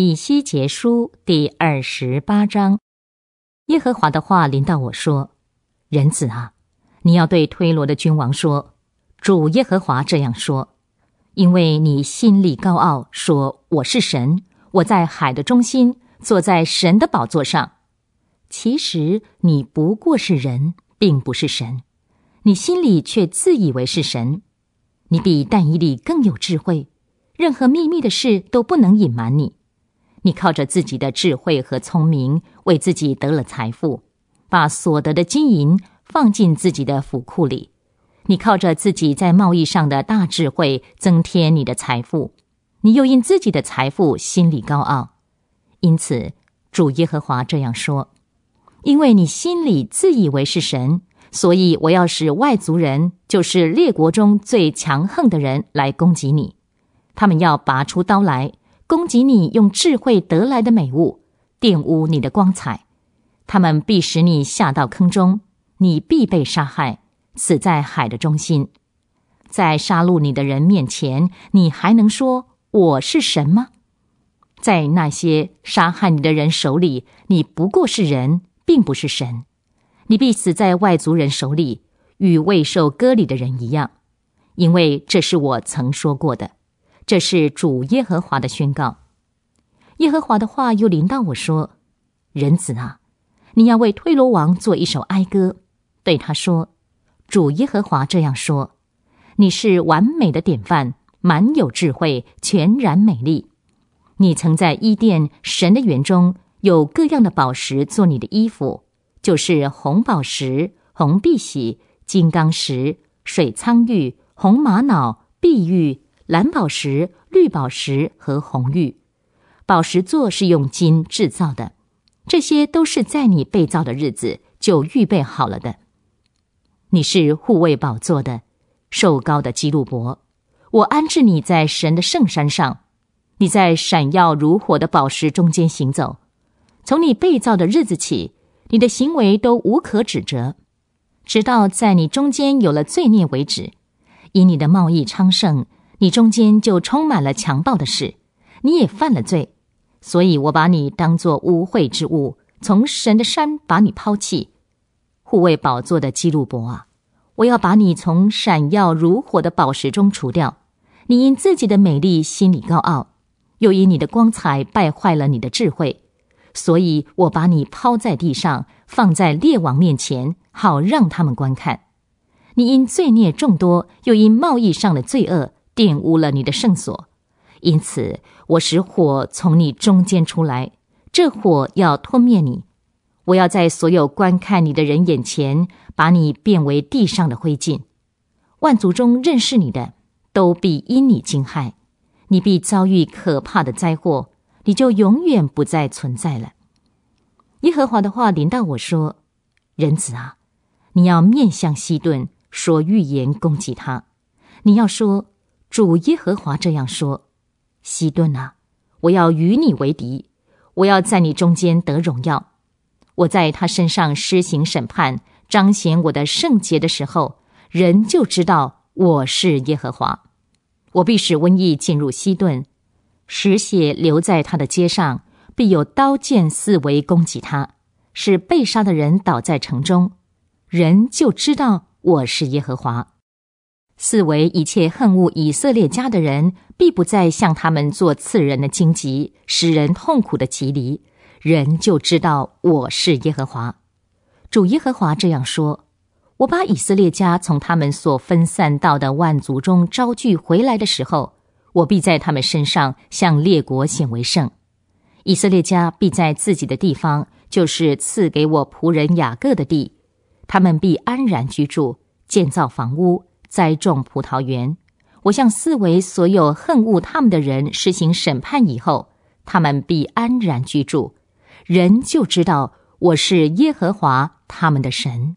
以西结书第二十八章，耶和华的话临到我说：“人子啊，你要对推罗的君王说，主耶和华这样说：因为你心里高傲，说我是神，我在海的中心坐在神的宝座上。其实你不过是人，并不是神。你心里却自以为是神，你比但以利更有智慧，任何秘密的事都不能隐瞒你。”你靠着自己的智慧和聪明为自己得了财富，把所得的金银放进自己的府库里。你靠着自己在贸易上的大智慧增添你的财富，你又因自己的财富心里高傲，因此主耶和华这样说：因为你心里自以为是神，所以我要使外族人，就是列国中最强横的人来攻击你，他们要拔出刀来。攻击你用智慧得来的美物，玷污你的光彩，他们必使你下到坑中，你必被杀害，死在海的中心。在杀戮你的人面前，你还能说我是神吗？在那些杀害你的人手里，你不过是人，并不是神。你必死在外族人手里，与未受割礼的人一样，因为这是我曾说过的。这是主耶和华的宣告。耶和华的话又临到我说：“人子啊，你要为推罗王做一首哀歌，对他说：主耶和华这样说：你是完美的典范，满有智慧，全然美丽。你曾在伊甸神的园中有各样的宝石做你的衣服，就是红宝石、红碧玺、金刚石、水苍玉、红玛瑙、碧玉。”蓝宝石、绿宝石和红玉，宝石座是用金制造的。这些都是在你被造的日子就预备好了的。你是护卫宝座的，瘦高的基路伯。我安置你在神的圣山上，你在闪耀如火的宝石中间行走。从你被造的日子起，你的行为都无可指责，直到在你中间有了罪孽为止。以你的贸易昌盛。你中间就充满了强暴的事，你也犯了罪，所以我把你当作污秽之物，从神的山把你抛弃。护卫宝座的基路伯啊，我要把你从闪耀如火的宝石中除掉。你因自己的美丽心里高傲，又因你的光彩败坏了你的智慧，所以我把你抛在地上，放在列王面前，好让他们观看。你因罪孽众多，又因贸易上的罪恶。玷污了你的圣所，因此我使火从你中间出来，这火要吞灭你。我要在所有观看你的人眼前把你变为地上的灰烬。万族中认识你的都必因你惊骇，你必遭遇可怕的灾祸，你就永远不再存在了。耶和华的话临到我说：“人子啊，你要面向西顿说预言攻击他，你要说。”主耶和华这样说：“西顿啊，我要与你为敌，我要在你中间得荣耀。我在他身上施行审判，彰显我的圣洁的时候，人就知道我是耶和华。我必使瘟疫进入西顿，使血流在他的街上，必有刀剑四围攻击他，使被杀的人倒在城中，人就知道我是耶和华。”四为一切恨恶以色列家的人，必不再向他们做刺人的荆棘，使人痛苦的蒺藜。人就知道我是耶和华，主耶和华这样说：我把以色列家从他们所分散到的万族中招聚回来的时候，我必在他们身上向列国显为圣。以色列家必在自己的地方，就是赐给我仆人雅各的地，他们必安然居住，建造房屋。栽种葡萄园，我向四围所有恨恶他们的人施行审判以后，他们必安然居住。人就知道我是耶和华他们的神。